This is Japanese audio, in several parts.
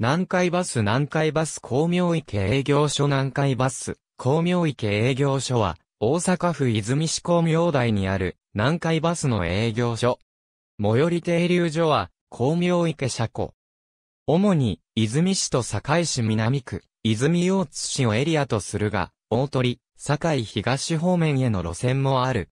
南海バス南海バス光明池営業所南海バス光明池営業所は、大阪府泉市光明台にある南海バスの営業所。最寄り停留所は、光明池車庫。主に、泉市と堺市南区、泉大津市をエリアとするが、大鳥、堺東方面への路線もある。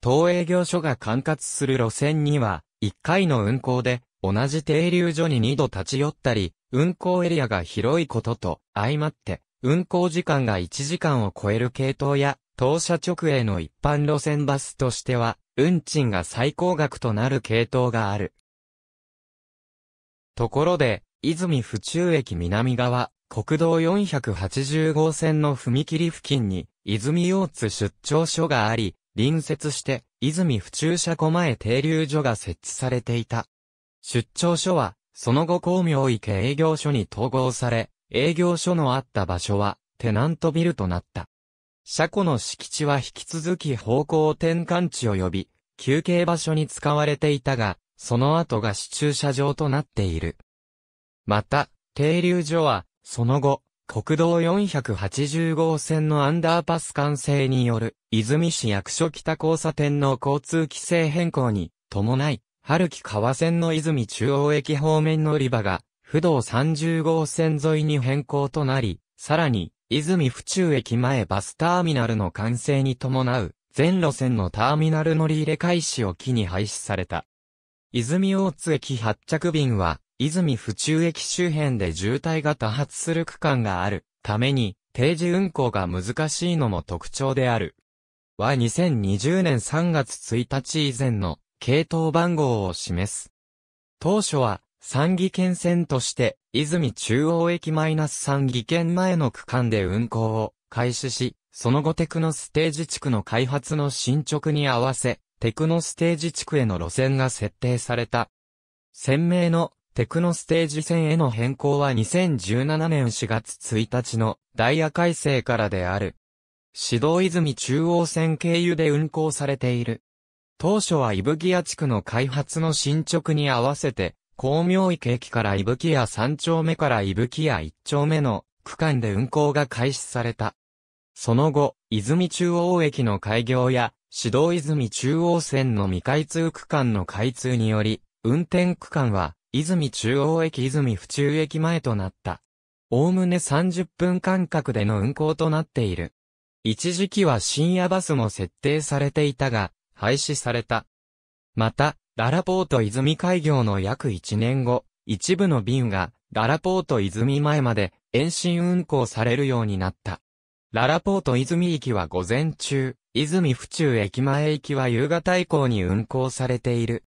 当営業所が管轄する路線には、1回の運行で、同じ停留所に2度立ち寄ったり、運行エリアが広いことと、相まって、運行時間が1時間を超える系統や、当社直営の一般路線バスとしては、運賃が最高額となる系統がある。ところで、泉府中駅南側、国道480号線の踏切付近に、泉大津出張所があり、隣接して、泉府中車庫前停留所が設置されていた。出張所は、その後光明池営業所に統合され、営業所のあった場所は、テナントビルとなった。車庫の敷地は引き続き方向転換地を呼び、休憩場所に使われていたが、その後が市駐車場となっている。また、停留所は、その後、国道480号線のアンダーパス完成による、泉市役所北交差点の交通規制変更に、伴い、春木川線の泉中央駅方面乗り場が、不動30号線沿いに変更となり、さらに、泉府中駅前バスターミナルの完成に伴う、全路線のターミナル乗り入れ開始を機に廃止された。泉大津駅発着便は、泉府中駅周辺で渋滞が多発する区間があるために、定時運行が難しいのも特徴である。は2020年3月1日以前の系統番号を示す。当初は、三岐県線として、泉中央駅マイナス三岐県前の区間で運行を開始し、その後テクノステージ地区の開発の進捗に合わせ、テクノステージ地区への路線が設定された。鮮明のテクノステージ線への変更は2017年4月1日のダイヤ改正からである。指導泉中央線経由で運行されている当初は伊吹屋地区の開発の進捗に合わせて、光明池駅から伊吹屋3丁目から伊吹屋1丁目の区間で運行が開始された。その後、泉中央駅の開業や、指導泉中央線の未開通区間の開通により、運転区間は、泉中央駅泉府中駅前となった。おおむね30分間隔での運行となっている。一時期は深夜バスも設定されていたが、廃止された。また、ララポート泉開業の約1年後、一部の便が、ララポート泉前まで延伸運行されるようになった。ララポート泉行きは午前中、泉府中駅前行きは夕方以降に運行されている。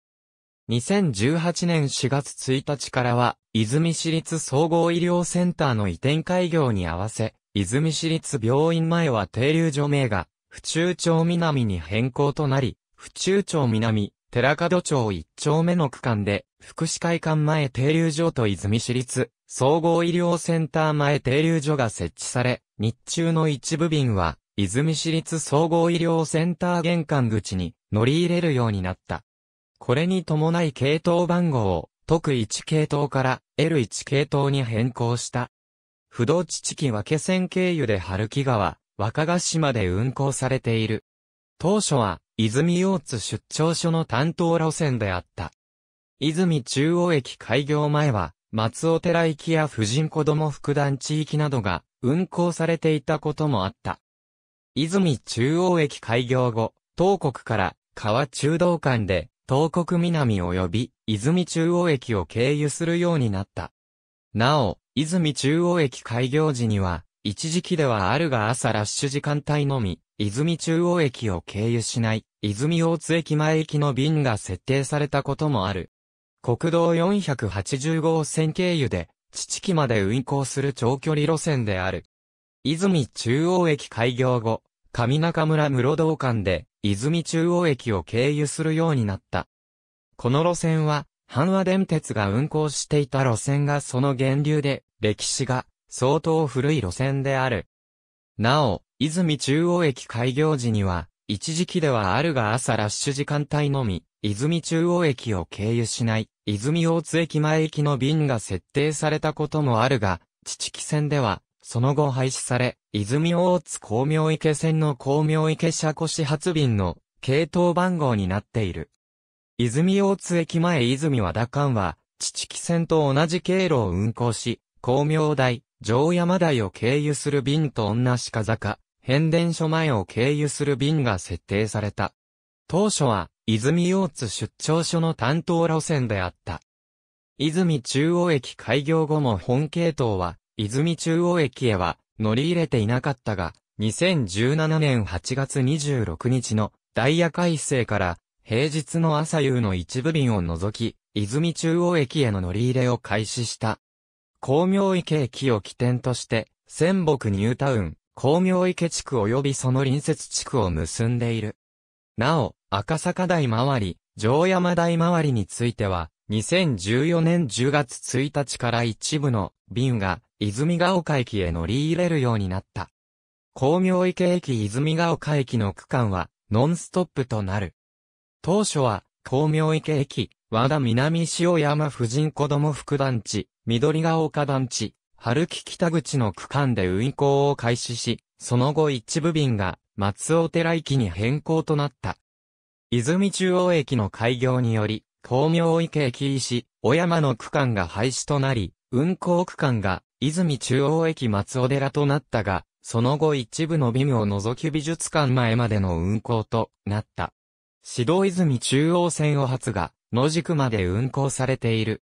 2018年4月1日からは、泉市立総合医療センターの移転開業に合わせ、泉市立病院前は停留所名が府中町南に変更となり、府中町南、寺門町一丁目の区間で、福祉会館前停留所と泉市立、総合医療センター前停留所が設置され、日中の一部便は、泉市立総合医療センター玄関口に乗り入れるようになった。これに伴い系統番号を、特1系統から L1 系統に変更した。不動地地域分け線経由で春木川、若菓子まで運行されている。当初は、泉大津出張所の担当路線であった。泉中央駅開業前は、松尾寺行きや婦人子供福団地域などが運行されていたこともあった。泉中央駅開業後、東国から川中道間で東国南及び泉中央駅を経由するようになった。なお、泉中央駅開業時には一時期ではあるが朝ラッシュ時間帯のみ、泉中央駅を経由しない、泉大津駅前駅の便が設定されたこともある。国道480号線経由で、父木まで運行する長距離路線である。泉中央駅開業後、上中村室堂間で、泉中央駅を経由するようになった。この路線は、阪和電鉄が運行していた路線がその源流で、歴史が相当古い路線である。なお、泉中央駅開業時には、一時期ではあるが朝ラッシュ時間帯のみ、泉中央駅を経由しない、泉大津駅前行きの便が設定されたこともあるが、地木線では、その後廃止され、泉大津光明池線の光明池車庫始発便の系統番号になっている。泉大津駅前泉和田間は、地木線と同じ経路を運行し、光明台、城山台を経由する便と女鹿坂、変電所前を経由する便が設定された。当初は、泉大津出張所の担当路線であった。泉中央駅開業後も本系統は、泉中央駅へは乗り入れていなかったが、2017年8月26日のダイヤ改正から平日の朝夕の一部便を除き、泉中央駅への乗り入れを開始した。光明池駅を起点として、仙北ニュータウン、光明池地区及びその隣接地区を結んでいる。なお、赤坂台周り、城山台周りについては、2014年10月1日から一部の便が泉ヶ丘駅へ乗り入れるようになった。光明池駅泉ヶ丘駅の区間はノンストップとなる。当初は光明池駅、和田南塩山婦人子供副団地、緑ヶ丘団地、春木北口の区間で運行を開始し、その後一部便が松尾寺駅に変更となった。泉中央駅の開業により、光明池駅石、小山の区間が廃止となり、運行区間が泉中央駅松尾寺となったが、その後一部のビムを除き美術館前までの運行となった。指導泉中央線を発が、野宿まで運行されている。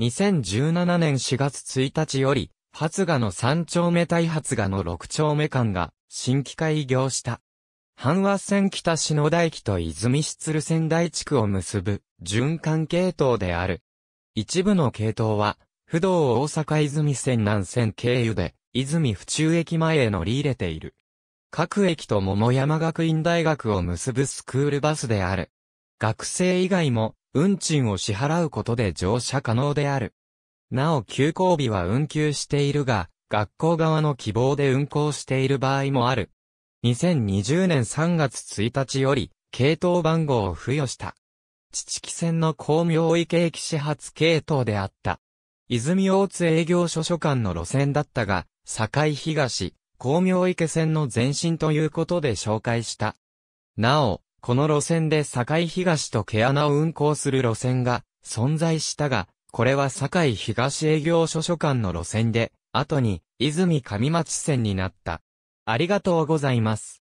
2017年4月1日より、発芽の3丁目対発芽の6丁目間が、新規開業した。阪和線北篠田駅と泉市鶴仙台地区を結ぶ、循環系統である。一部の系統は、不動大阪泉線南線経由で、泉府中駅前へ乗り入れている。各駅と桃山学院大学を結ぶスクールバスである。学生以外も運賃を支払うことで乗車可能である。なお休校日は運休しているが、学校側の希望で運行している場合もある。2020年3月1日より、系統番号を付与した。地域線の光明池駅始発系統であった。泉大津営業所所間の路線だったが、境東、光明池線の前身ということで紹介した。なお、この路線で堺東と毛穴を運行する路線が存在したが、これは堺東営業所所管の路線で、後に泉上町線になった。ありがとうございます。